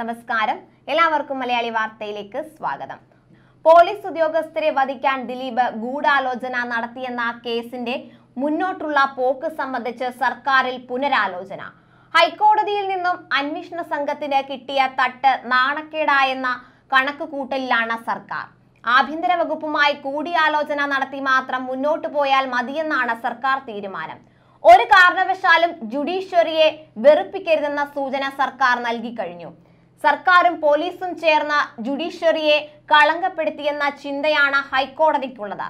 നമസ്കാരം എല്ലാവർക്കും മലയാളി വാർത്തയിലേക്ക് സ്വാഗതം പോലീസ് ഉദ്യോഗസ്ഥരെ വധിക്കാൻ ദിലീപ് ഗൂഢാലോചന നടത്തിയെന്ന കേസിന്റെ മുന്നോട്ടുള്ള പോക്ക് സംബന്ധിച്ച് സർക്കാരിൽ പുനരാലോചന ഹൈക്കോടതിയിൽ നിന്നും അന്വേഷണ സംഘത്തിന് കിട്ടിയ തട്ട് നാണക്കേടായെന്ന കണക്ക് കൂട്ടലിലാണ് സർക്കാർ ആഭ്യന്തര വകുപ്പുമായി കൂടിയാലോചന നടത്തി മാത്രം മുന്നോട്ടു പോയാൽ മതിയെന്നാണ് സർക്കാർ തീരുമാനം ഒരു കാരണവശാലും ജുഡീഷ്യറിയെ വെറുപ്പിക്കരുതെന്ന സൂചന സർക്കാർ നൽകി കഴിഞ്ഞു സർക്കാരും പോലീസും ചേർന്ന ജുഡീഷ്യറിയെ കളങ്കപ്പെടുത്തിയെന്ന ചിന്തയാണ് ഹൈക്കോടതിക്കുള്ളത്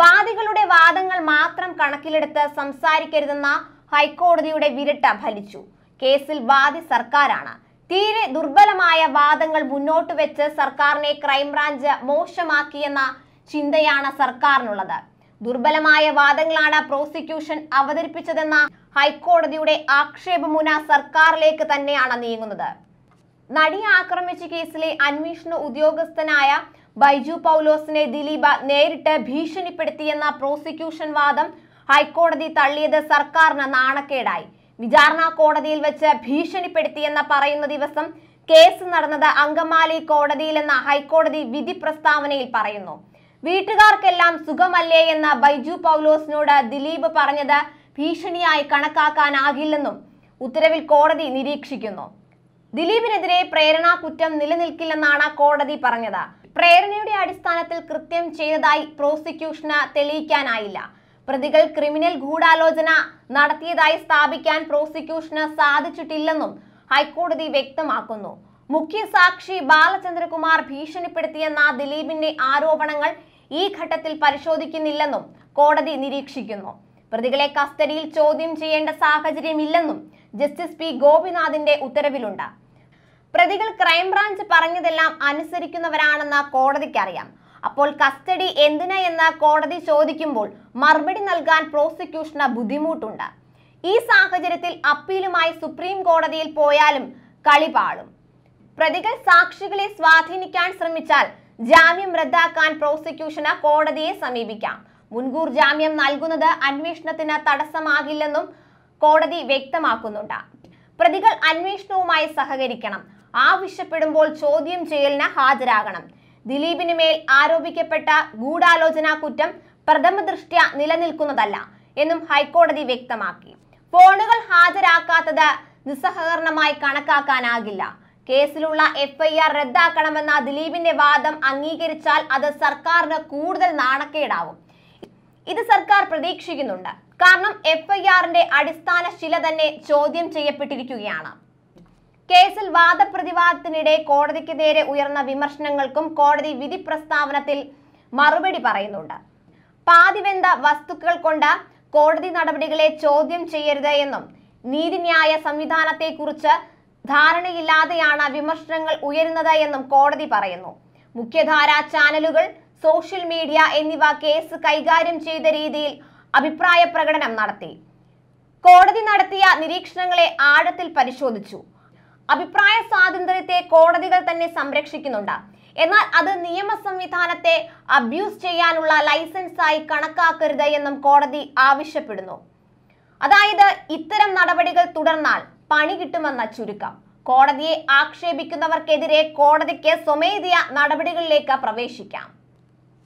വാദികളുടെ വാദങ്ങൾ മാത്രം കണക്കിലെടുത്ത് സംസാരിക്കരുതെന്ന ഹൈക്കോടതിയുടെ വിരട്ട ഫലിച്ചു കേസിൽ വാദി സർക്കാരാണ് തീരെ ദുർബലമായ വാദങ്ങൾ മുന്നോട്ട് വെച്ച് സർക്കാരിനെ ക്രൈംബ്രാഞ്ച് മോശമാക്കിയെന്ന ചിന്തയാണ് സർക്കാരിനുള്ളത് ദുർബലമായ വാദങ്ങളാണ് പ്രോസിക്യൂഷൻ അവതരിപ്പിച്ചതെന്ന ഹൈക്കോടതിയുടെ ആക്ഷേപമുന സർക്കാരിലേക്ക് തന്നെയാണ് നീങ്ങുന്നത് നടിയെ ആക്രമിച്ച കേസിലെ അന്വേഷണ ഉദ്യോഗസ്ഥനായ ബൈജു പൗലോസിനെ ദിലീപ നേരിട്ട് ഭീഷണിപ്പെടുത്തിയെന്ന പ്രോസിക്യൂഷൻ വാദം ഹൈക്കോടതി തള്ളിയത് സർക്കാരിന് നാണക്കേടായി വിചാരണ കോടതിയിൽ വെച്ച് ഭീഷണിപ്പെടുത്തിയെന്ന പറയുന്ന ദിവസം കേസ് നടന്നത് അങ്കമാലി കോടതിയിലെന്ന ഹൈക്കോടതി വിധി പ്രസ്താവനയിൽ പറയുന്നു വീട്ടുകാർക്കെല്ലാം സുഖമല്ലേ എന്ന ബൈജു പൗലോസിനോട് ദിലീപ് പറഞ്ഞത് ഭീഷണിയായി കണക്കാക്കാനാകില്ലെന്നും ഉത്തരവിൽ കോടതി നിരീക്ഷിക്കുന്നു ദിലീപിനെതിരെ പ്രേരണ കുറ്റം നിലനിൽക്കില്ലെന്നാണ് കോടതി പറഞ്ഞത് പ്രേരണയുടെ അടിസ്ഥാനത്തിൽ കൃത്യം ചെയ്തതായി പ്രോസിക്യൂഷന് തെളിയിക്കാനായില്ല പ്രതികൾ ക്രിമിനൽ ഗൂഢാലോചന നടത്തിയതായി സ്ഥാപിക്കാൻ പ്രോസിക്യൂഷന് സാധിച്ചിട്ടില്ലെന്നും ഹൈക്കോടതി വ്യക്തമാക്കുന്നു മുഖ്യ സാക്ഷി ബാലചന്ദ്രകുമാർ ഭീഷണിപ്പെടുത്തിയെന്ന ദിലീപിന്റെ ആരോപണങ്ങൾ ഈ ഘട്ടത്തിൽ പരിശോധിക്കുന്നില്ലെന്നും കോടതി നിരീക്ഷിക്കുന്നു പ്രതികളെ കസ്റ്റഡിയിൽ ചോദ്യം ചെയ്യേണ്ട സാഹചര്യമില്ലെന്നും ജസ്റ്റിസ് പി ഗോപിനാഥിന്റെ ഉത്തരവിലുണ്ട് പ്രതികൾ ക്രൈംബ്രാഞ്ച് പറഞ്ഞതെല്ലാം അനുസരിക്കുന്നവരാണെന്ന് കോടതിക്കറിയാം അപ്പോൾ കസ്റ്റഡി എന്തിനാ എന്ന് കോടതി ചോദിക്കുമ്പോൾ മറുപടി നൽകാൻ പ്രോസിക്യൂഷന് ബുദ്ധിമുട്ടുണ്ട് ഈ സാഹചര്യത്തിൽ അപ്പീലുമായി സുപ്രീം കോടതിയിൽ പോയാലും കളിപാളും പ്രതികൾ സാക്ഷികളെ സ്വാധീനിക്കാൻ ശ്രമിച്ചാൽ ജാമ്യം റദ്ദാക്കാൻ പ്രോസിക്യൂഷന് കോടതിയെ സമീപിക്കാം മുൻകൂർ ജാമ്യം നൽകുന്നത് അന്വേഷണത്തിന് തടസ്സമാകില്ലെന്നും കോടതി വ്യക്തമാക്കുന്നുണ്ട് പ്രതികൾ അന്വേഷണവുമായി സഹകരിക്കണം ആവശ്യപ്പെടുമ്പോൾ ചോദ്യം ചെയ്യലിന് ഹാജരാകണം ദിലീപിന് മേൽ ആരോപിക്കപ്പെട്ട ഗൂഢാലോചനാ കുറ്റം പ്രഥമ ദൃഷ്ട്യ നിലനിൽക്കുന്നതല്ല എന്നും ഹൈക്കോടതി വ്യക്തമാക്കി ഫോണുകൾ ഹാജരാക്കാത്തത് നിസ്സഹകരണമായി കണക്കാക്കാനാകില്ല കേസിലുള്ള എഫ്ഐആർ റദ്ദാക്കണമെന്ന ദിലീപിന്റെ വാദം അംഗീകരിച്ചാൽ അത് സർക്കാരിന് കൂടുതൽ നാണക്കേടാവും ഇത് സർക്കാർ പ്രതീക്ഷിക്കുന്നുണ്ട് കാരണം എഫ്ഐആറിന്റെ അടിസ്ഥാന ശില തന്നെ ചോദ്യം ചെയ്യപ്പെട്ടിരിക്കുകയാണ് കേസിൽ വാദപ്രതിവാദത്തിനിടെ കോടതിക്ക് നേരെ ഉയർന്ന വിമർശനങ്ങൾക്കും കോടതി വിധി പ്രസ്താവനത്തിൽ മറുപടി പറയുന്നുണ്ട് പാതിവെന്ത വസ്തുക്കൾ കൊണ്ട് കോടതി നടപടികളെ ചോദ്യം ചെയ്യരുത് എന്നും നീതിന്യായ കുറിച്ച് ധാരണയില്ലാതെയാണ് വിമർശനങ്ങൾ ഉയരുന്നത് എന്നും കോടതി പറയുന്നു മുഖ്യധാരാ ചാനലുകൾ സോഷ്യൽ മീഡിയ എന്നിവ കേസ് കൈകാര്യം ചെയ്ത രീതിയിൽ അഭിപ്രായ പ്രകടനം നടത്തി കോടതി നടത്തിയ നിരീക്ഷണങ്ങളെ ആഴത്തിൽ പരിശോധിച്ചു അഭിപ്രായ സ്വാതന്ത്ര്യത്തെ കോടതികൾ തന്നെ സംരക്ഷിക്കുന്നുണ്ട് എന്നാൽ അത് നിയമ സംവിധാനത്തെ അബ്യൂസ് ചെയ്യാനുള്ള ലൈസൻസായി കണക്കാക്കരുത് എന്നും കോടതി ആവശ്യപ്പെടുന്നു അതായത് ഇത്തരം നടപടികൾ തുടർന്നാൽ പണി കിട്ടുമെന്ന ചുരുക്കം കോടതിയെ ആക്ഷേപിക്കുന്നവർക്കെതിരെ കോടതിക്ക് സ്വമേധയാ നടപടികളിലേക്ക് പ്രവേശിക്കാം